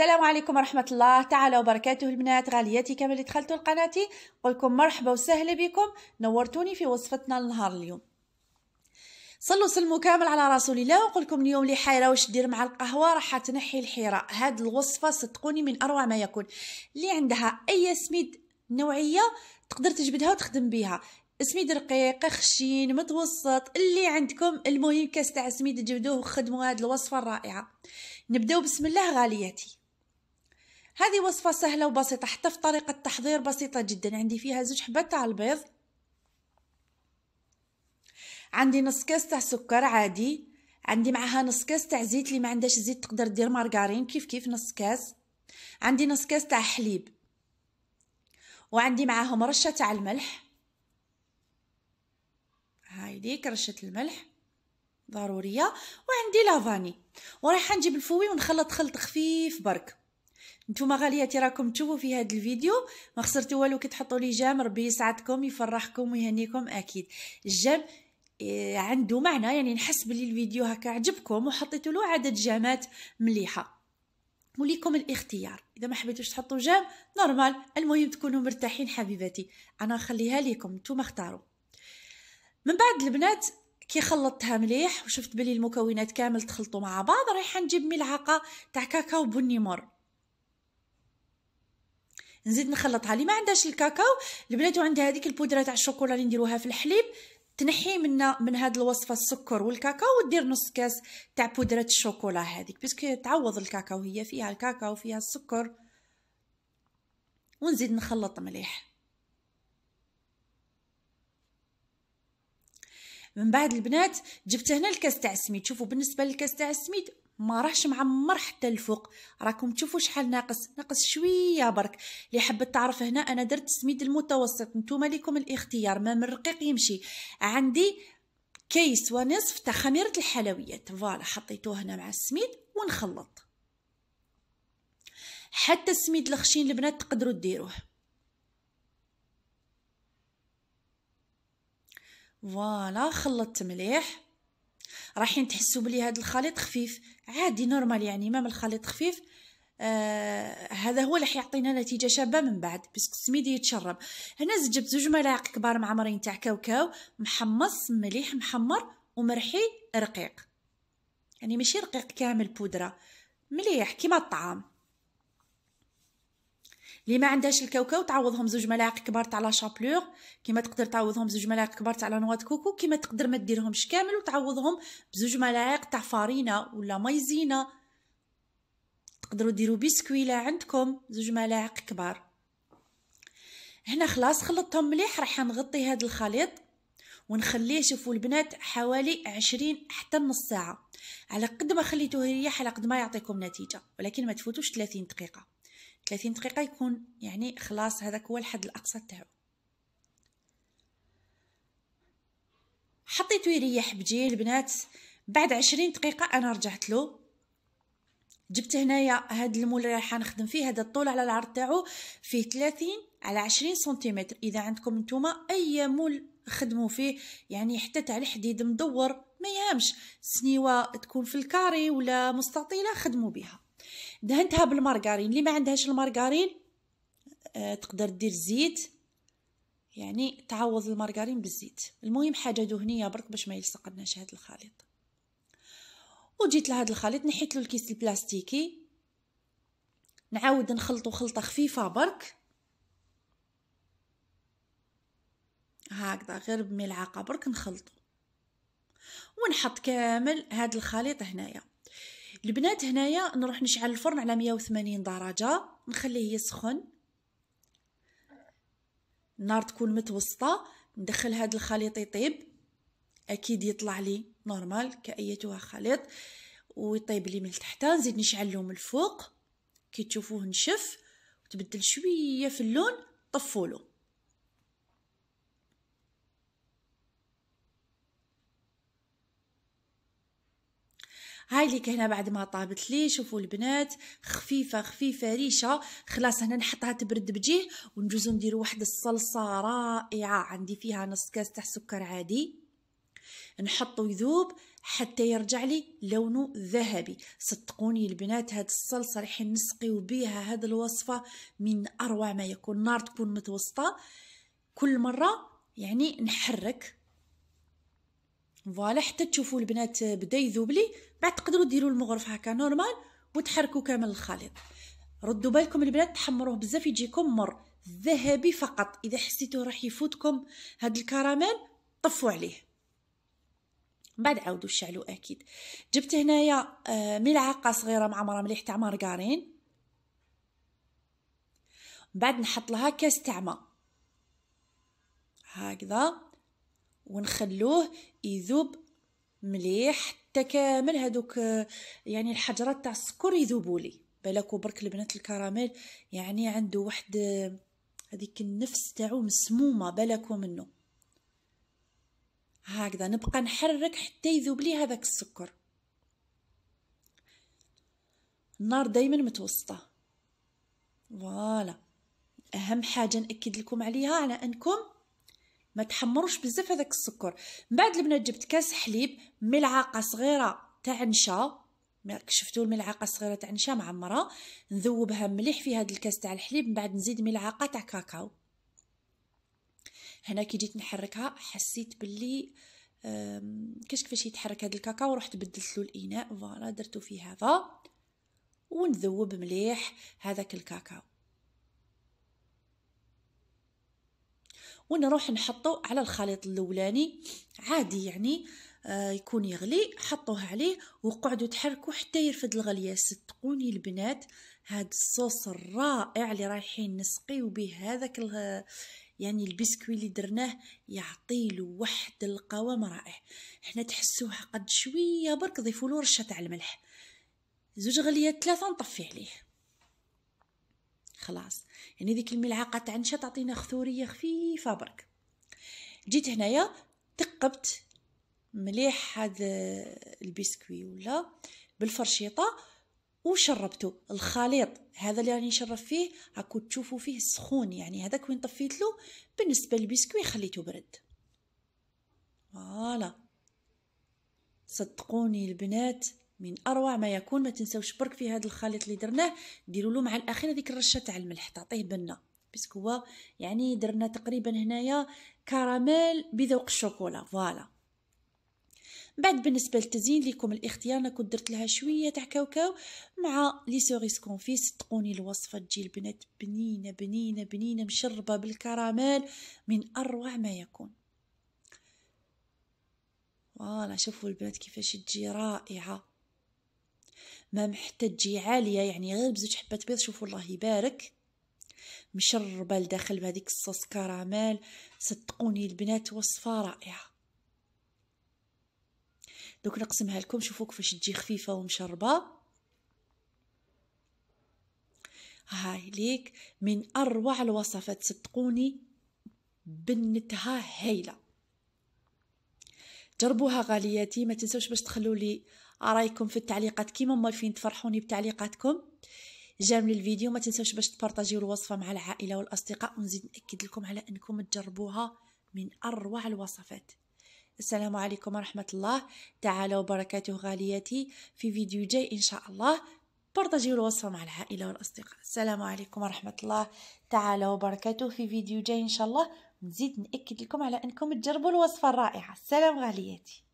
السلام عليكم ورحمة الله تعالى وبركاته البنات غالياتي كما دخلتوا لقناتي نقولكم مرحبا وسهلا بكم نورتوني في وصفتنا لنهار اليوم صلوا سلموا كامل على رسول الله ونقول لكم اليوم اللي حايره واش دير مع القهوه راح تنحي الحيره هاد الوصفه صدقوني من اروع ما يكون اللي عندها اي سميد نوعيه تقدر تجبدها وتخدم بها سميد رقيق خشين متوسط اللي عندكم المهم كاس تاع سميد تجبدوه وخدموا هاد الوصفه الرائعه نبداو بسم الله غالياتي هذه وصفة سهلة وبسيطة حتى في طريقة تحضير بسيطة جدا عندي فيها زوج حبات تاع البيض عندي نص كاس تاع سكر عادي عندي معها نص كاس تاع زيت اللي ما عندهاش زيت تقدر دير مارغرين كيف كيف نص كاس عندي نص كاس تاع حليب وعندي معاهم رشه تاع الملح هايديك رشه الملح ضروريه وعندي لافاني وراح نجيب الفوي ونخلط خلط خفيف برك نتوما غالياتي راكم تشوفوا في هذا الفيديو ما خسرتوا والو كي تحطوا لي جام ربي يسعدكم يفرحكم ويهنيكم اكيد الجام إيه، عنده معنى يعني نحس بلي الفيديو هكا عجبكم وحطيت له عدد جامات مليحه وليكم الاختيار اذا ما حبيتوش تحطوا جام نورمال المهم تكونوا مرتاحين حبيباتي انا نخليها ليكم نتوما اختاروا من بعد البنات كي خلطتها مليح وشفت بلي المكونات كامل تخلطوا مع بعض رايحه نجيب ملعقه تاع كاكاو بني مر نزيد نخلطها لي ما عندهاش الكاكاو البنات عندها هذيك البودره تاع الشوكولا اللي نديروها في الحليب تنحي منا من هاد الوصفه السكر والكاكاو ودير نص كاس تاع بودره الشوكولا هذيك باسكو تعوض الكاكاو هي فيها الكاكاو فيها السكر ونزيد نخلط مليح من بعد البنات جبت هنا الكاس تاع السميد شوفوا بالنسبه للكاس تاع السميد ما راهش معمر حتى الفوق راكم تشوفوا شحال ناقص ناقص شويه برك اللي حبت تعرف هنا انا درت السميد المتوسط نتوما ليكم الاختيار ما من رقيق يمشي عندي كيس ونصف تاع خميره الحلويات فوالا حطيتوه هنا مع السميد ونخلط حتى السميد الخشين البنات تقدروا ديروه فوالا خلطت مليح رايحين تحسوا بلي هذا الخليط خفيف عادي نورمال يعني مام الخليط خفيف آه هذا هو اللي حيعطينا نتيجه شابه من بعد بس السميد يتشرب هنا جبت زوج ملاعق كبار معمرين تاع كاوكاو محمص مليح محمر ومرحي رقيق يعني ماشي رقيق كامل بودره مليح كيما الطعام اللي ما عندهاش الكاوكاو تعوضهم زوج ملاعق كبار تاع لا شابلور كيما تقدر تعوضهم زوج ملاعق كبار تاع لا نوا كوكو كيما تقدر ما ديرهمش كامل وتعوضهم بزوج ملاعق تاع فارينه ولا مايزينا تقدروا ديروا بسكوي لا عندكم زوج ملاعق كبار هنا خلاص خلطتهم مليح راح نغطي هذا الخليط ونخليه شوفوا البنات حوالي عشرين حتى نص ساعه على قد ما خليتوه يريح على قد ما يعطيكم نتيجه ولكن ما تفوتوش 30 دقيقه 30 دقيقة يكون يعني خلاص هذاك هو الحد الأقصى تاعو حطيته يريح بجي البنات بعد عشرين دقيقة أنا رجعت له جبت هنايا هاد المول اللي راح نخدم فيه هذا الطول على العرض تاعو فيه 30 على 20 سنتيمتر اذا عندكم نتوما اي مول خدموا فيه يعني حتى تاع الحديد مدور ما يهمش سنيوه تكون في الكاري ولا مستطيله خدموا بها دهنتها بالمارغرين اللي ما عندهاش المارغرين آه تقدر دير زيت يعني تعوض المارغرين بالزيت المهم حاجه دهنيه برك باش ما يلصقناش هذا الخليط وجيت لهذا الخليط نحيت له الكيس البلاستيكي نعاود نخلطو خلطه خفيفه برك هكذا غير بملعقه برك نخلطو ونحط كامل هذا الخليط هنايا البنات هنايا نروح نشعل الفرن على 180 درجه نخليه يسخن النار تكون متوسطه ندخل هذا الخليط يطيب اكيد يطلع لي نورمال كايتها خليط ويطيب لي من تحت نزيد نشعل من الفوق كي تشوفوه نشف وتبدل شويه في اللون طفوا له هاي اللي كهنا بعد ما طابت لي شوفوا البنات خفيفه خفيفه ريشه خلاص هنا نحطها تبرد بجيه ونجوزو نديرو واحد الصلصه رائعه عندي فيها نص كاس تاع سكر عادي نحطو يذوب حتى يرجع لي لونه ذهبي صدقوني البنات هاد الصلصة راح نسقيو بيها هاد الوصفة من أروع ما يكون نار تكون متوسطة كل مرة يعني نحرك فوالا حتى تشوفوا البنات بدا يذوب لي بعد تقدروا ديروا المغرف هكا نورمال وتحركوا كامل الخليط ردوا بالكم البنات تحمروه بزاف يجيكم مر ذهبي فقط اذا حسيتوه راح يفوتكم هاد الكراميل طفوا عليه بعد عاودوا شعلوا اكيد جبت هنايا آه، ملعقه صغيره معمره مليح تاع مارغارين بعد نحط لها كاس تاع ماء هكذا ونخلوه يذوب مليح حتى كامل هذوك يعني الحجرات تاع السكر يذوبوا لي بالك برك البنات الكراميل يعني عنده واحد هذيك النفس تاعو مسمومه بالك منه هكذا نبقى نحرك حتى يذوب لي هذاك السكر النار دائما متوسطه فوالا اهم حاجه ناكد لكم عليها على انكم ما تحمروش بزاف هذاك السكر من بعد البنات جبت كاس حليب ملعقه صغيره تاع نشا شفتوا الملعقه صغيره تاع نشا معمره نذوبها مليح في هذا الكاس تاع الحليب من بعد نزيد ملعقه تاع كاكاو هنا كي جيت نحركها حسيت باللي كاش كيفاش يتحرك هذا الكاكاو رحت بدلت له الاناء فوالا درتو في هذا ونذوب مليح هذاك الكاكاو ونروح نحطو على الخليط الاولاني عادي يعني آه، يكون يغلي حطوه عليه وقعدوا تحركوا حتى يرفد الغليه صدقوني البنات هاد الصوص الرائع اللي رايحين نسقيو به هذاك يعني البسكوي اللي درناه يعطي له واحد القوام رائع حنا تحسوه قد شويه برك ضيفوا له رشه تاع الملح زوج غليات ثلاثه نطفي عليه خلاص يعني ديك الملعقه تاع النشا تعطينا خثوريه خفيفه برك جيت هنايا تقبت مليح هذا البسكوي ولا بالفرشيطه وشربته الخليط هذا اللي راني نشرب فيه هاكو تشوفوا فيه السخون يعني هذاك وين طفيت له بالنسبه للبسكوي خليته برد فوالا صدقوني البنات من اروع ما يكون ما تنساوش برك في هذا الخليط اللي درناه ديروا له مع الاخير هذيك الرشه تاع الملح تعطيه بنه باسكو هو يعني درنا تقريبا هنايا كراميل بذوق الشوكولا فوالا بعد بالنسبه للتزيين ليكم الاختيار انا كنت درت لها شويه تاع كاوكاو مع لي سوريس كونفي صدقوني الوصفه تجي البنات بنينه بنينه بنينه مشربه بالكراميل من اروع ما يكون فوالا شوفوا البنات كيفاش تجي رائعه ما تجي عاليه يعني غير بزوج حبات بيض شوفوا الله يبارك مشربه لداخل بهذيك الصوص كراميل صدقوني البنات وصفه رائعه دوك نقسمها لكم شوفوا كيفاش تجي خفيفه ومشربه هاي ليك من اروع الوصفات صدقوني بنتها هايله جربوها غالياتي ما تنسوش باش تخلوا لي ارايكم في التعليقات كيما مالفين تفرحوني بتعليقاتكم جامل الفيديو ما تنسوش باش تبارطاجيو الوصفه مع العائله والاصدقاء ونزيد ناكد لكم على انكم تجربوها من اروع الوصفات السلام عليكم ورحمه الله تعالى وبركاته غالياتي في فيديو جاي ان شاء الله بارطاجيو الوصفه مع العائله والاصدقاء السلام عليكم ورحمه الله تعالى وبركاته في فيديو جاي ان شاء الله نزيد ناكد لكم على انكم تجربوا الوصفه الرائعه السلام غالياتي